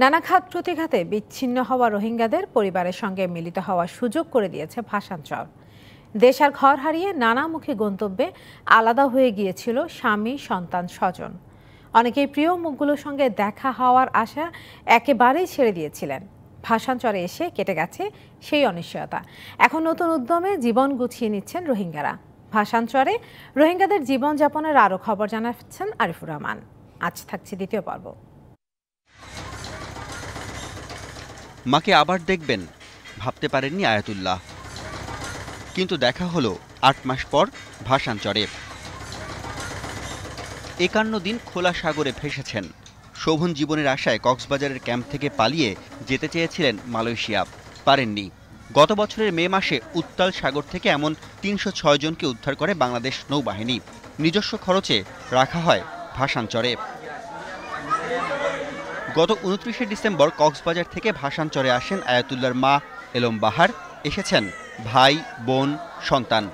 নানা খাত প্রতিঘাতে বিচ্ছিন্ন হওয়া রোহিঙ্গাদের পরিবারের সঙ্গে মিলিত হওয়ার সুযোগ করে দিয়েছে ভাষাঞ্চল দেশ আর ঘর হারিয়ে নানামুখী গন্তব্যে আলাদা হয়ে গিয়েছিল স্বামী সন্তান স্বজন অনেকেই প্রিয় মুখগুলোর সঙ্গে দেখা হওয়ার আশা একেবারেই ছেড়ে দিয়েছিলেন ভাষাঞ্চরে এসে কেটে গেছে সেই অনিশ্চয়তা এখন নতুন উদ্যমে জীবন গুছিয়ে নিচ্ছেন রোহিঙ্গারা ভাষাঞ্চরে রোহিঙ্গাদের জীবনযাপনের আরও খবর জানাচ্ছেন আরিফুর রহমান আজ থাকছে দ্বিতীয় পর্ব মাকে আবার দেখবেন ভাবতে পারেননি আয়াতুল্লাহ কিন্তু দেখা হলো আট মাস পর ভাসানচরে একান্ন দিন খোলা সাগরে ভেসেছেন শোভন জীবনের আশায় কক্সবাজারের ক্যাম্প থেকে পালিয়ে যেতে চেয়েছিলেন মালয়েশিয়া পারেননি গত বছরের মে মাসে উত্তাল সাগর থেকে এমন তিনশো জনকে উদ্ধার করে বাংলাদেশ নৌবাহিনী নিজস্ব খরচে রাখা হয় ভাসানচরে গত উনত্রিশে ডিসেম্বর কক্সবাজার থেকে ভাসানচরে আসেন আয়াতুল্লার মা এলম বাহার এসেছেন ভাই বোন সন্তান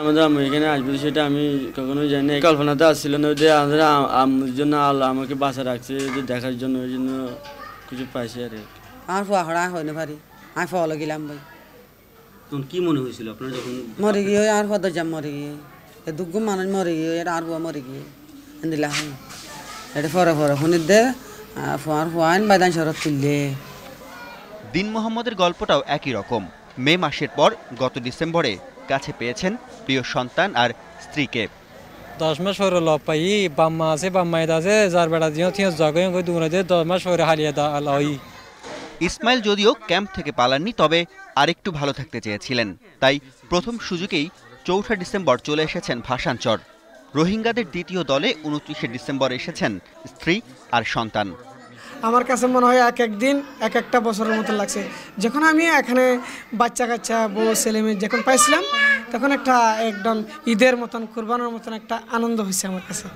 আমাদের আমি এখানে আসবে সেটা আমি কখনোই জানি না কল্পনাতে আসছিল না যে আমাদের আমার জন্য আল্লাহ আমাকে বাসা রাখছে যে দেখার জন্য ওই জন্য কিছু পাইছি আর আমার ফুয়া হড়া হয় না ভারি আমি ফল গেলাম ভাই তখন কি মনে হয়েছিল আপনার যখন মরে গিয়ে আর হদ যাম মরে গিয়ে এ দুগ্গু মানুষ মরে গিয়ে আর বুয়া মরে গিয়ে দিলা এটা ফরে ফরে শুনির দে দিন মোহাম্মদের গল্পটাও একই রকম মে মাসের পর গত ডিসেম্বরে কাছে পেয়েছেন প্রিয় সন্তান আর স্ত্রীকে দশ মাস পরে লব পাই বাম্মা আছে বাম্মা আছে যার বেড়া দিও জগে দুগুণ দশ মাস পরে হারিয়ে দা ইসমাইল যদিও ক্যাম্প থেকে পালাননি তবে আরেকটু ভালো থাকতে চেয়েছিলেন তাই প্রথম সুযোগেই চৌঠা ডিসেম্বর চলে এসেছেন ভাসানচর রোহিঙ্গাদের দ্বিতীয় দলে উনত্রিশে ডিসেম্বর এসেছেন স্ত্রী আর সন্তান আমার কাছে মনে হয় এক একদিন এক একটা বছরের মতো লাগছে যখন আমি এখানে বাচ্চা কাচ্চা বউ ছেলে মেয়ে যখন পাইছিলাম তখন একটা একদম ঈদের মতন কুরবানোর মতন একটা আনন্দ হয়েছে আমার কাছে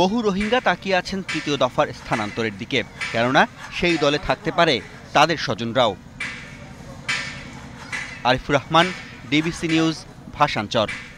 বহু রোহিঙ্গা তাকিয়ে আছেন তৃতীয় দফার স্থানান্তরের দিকে কেননা সেই দলে থাকতে পারে তাদের স্বজনরাও আরিফুর রহমান ডিবিসি নিউজ ভাষাঞ্চর